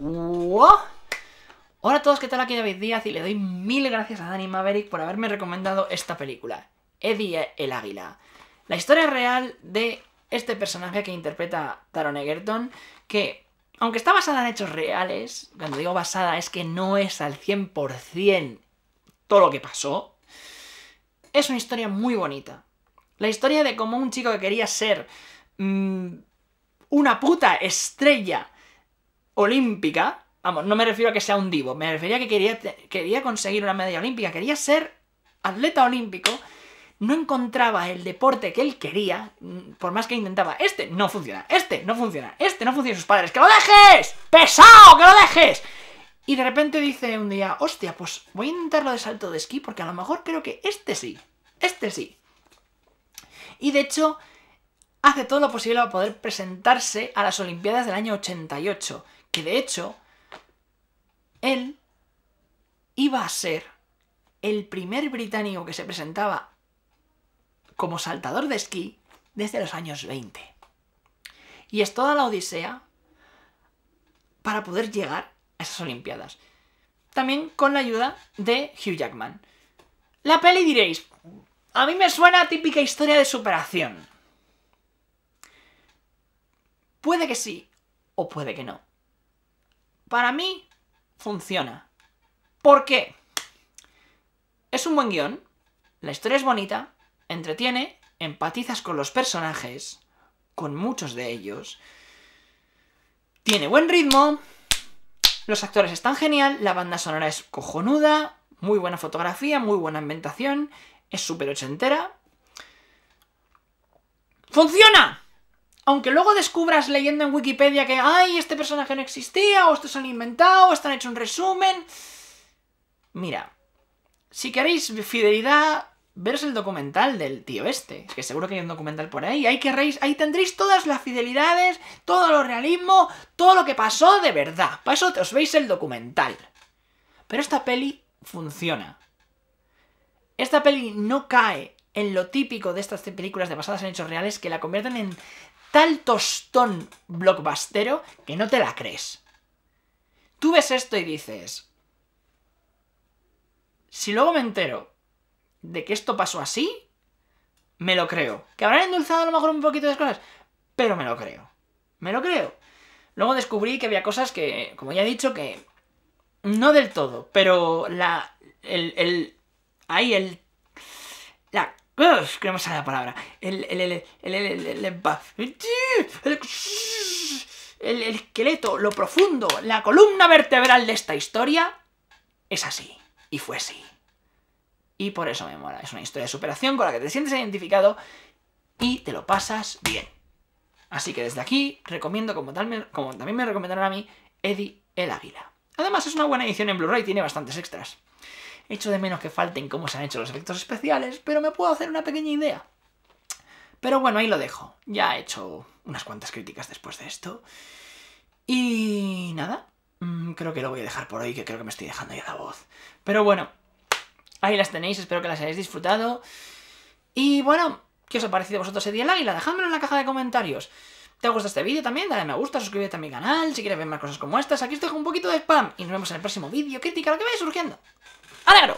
Hola a todos, ¿qué tal? Aquí David Díaz y le doy mil gracias a Danny Maverick por haberme recomendado esta película, Eddie el Águila. La historia real de este personaje que interpreta Taron Egerton, que aunque está basada en hechos reales, cuando digo basada es que no es al 100% todo lo que pasó, es una historia muy bonita. La historia de cómo un chico que quería ser mm, una puta estrella olímpica, vamos, no me refiero a que sea un divo, me refería a que quería, quería conseguir una medalla olímpica, quería ser atleta olímpico, no encontraba el deporte que él quería, mm, por más que intentaba, este no funciona, este no funciona, este no funciona, sus padres, ¡que lo dejes! ¡Pesado, que lo dejes! Y de repente dice un día, hostia, pues voy a intentarlo de salto de esquí porque a lo mejor creo que este sí, este sí. Y de hecho, hace todo lo posible para poder presentarse a las Olimpiadas del año 88, que de hecho, él iba a ser el primer británico que se presentaba como saltador de esquí desde los años 20. Y es toda la odisea para poder llegar a esas Olimpiadas. También con la ayuda de Hugh Jackman. La peli diréis, a mí me suena típica historia de superación. Puede que sí o puede que no para mí funciona. ¿Por qué? Es un buen guión, la historia es bonita, entretiene, empatizas con los personajes, con muchos de ellos, tiene buen ritmo, los actores están genial, la banda sonora es cojonuda, muy buena fotografía, muy buena ambientación, es súper ochentera. ¡Funciona! aunque luego descubras leyendo en Wikipedia que, ay, este personaje no existía, o esto se han inventado, o están hecho un resumen. Mira, si queréis fidelidad, veros el documental del tío este, que seguro que hay un documental por ahí, ahí, querréis, ahí tendréis todas las fidelidades, todo lo realismo, todo lo que pasó de verdad. Para eso os veis el documental. Pero esta peli funciona. Esta peli no cae en lo típico de estas películas de basadas en hechos reales que la convierten en tal tostón blockbustero que no te la crees. Tú ves esto y dices, si luego me entero de que esto pasó así, me lo creo. Que habrán endulzado a lo mejor un poquito de cosas, pero me lo creo. Me lo creo. Luego descubrí que había cosas que, como ya he dicho, que no del todo, pero la el, el ahí el la Uf, que no me sale la palabra. El, el, el, el, el, el, esqueleto, lo profundo, la columna vertebral de esta historia es así. Y fue así. Y por eso me mola. Es una historia de superación con la que te sientes identificado y te lo pasas bien. Así que desde aquí recomiendo, como, tal, como también me recomendaron a mí, Eddie el Águila. Además es una buena edición en Blu-ray, tiene bastantes extras hecho de menos que falten cómo se han hecho los efectos especiales, pero me puedo hacer una pequeña idea. Pero bueno, ahí lo dejo. Ya he hecho unas cuantas críticas después de esto. Y nada, mm, creo que lo voy a dejar por hoy, que creo que me estoy dejando ya la voz. Pero bueno, ahí las tenéis, espero que las hayáis disfrutado. Y bueno, ¿qué os ha parecido a vosotros ese día la águila? Dejadmelo en la caja de comentarios. ¿Te ha gustado este vídeo también? Dale a me gusta, suscríbete a mi canal si quieres ver más cosas como estas. Aquí os dejo un poquito de spam y nos vemos en el próximo vídeo. Crítica, lo que vaya surgiendo. あらやろ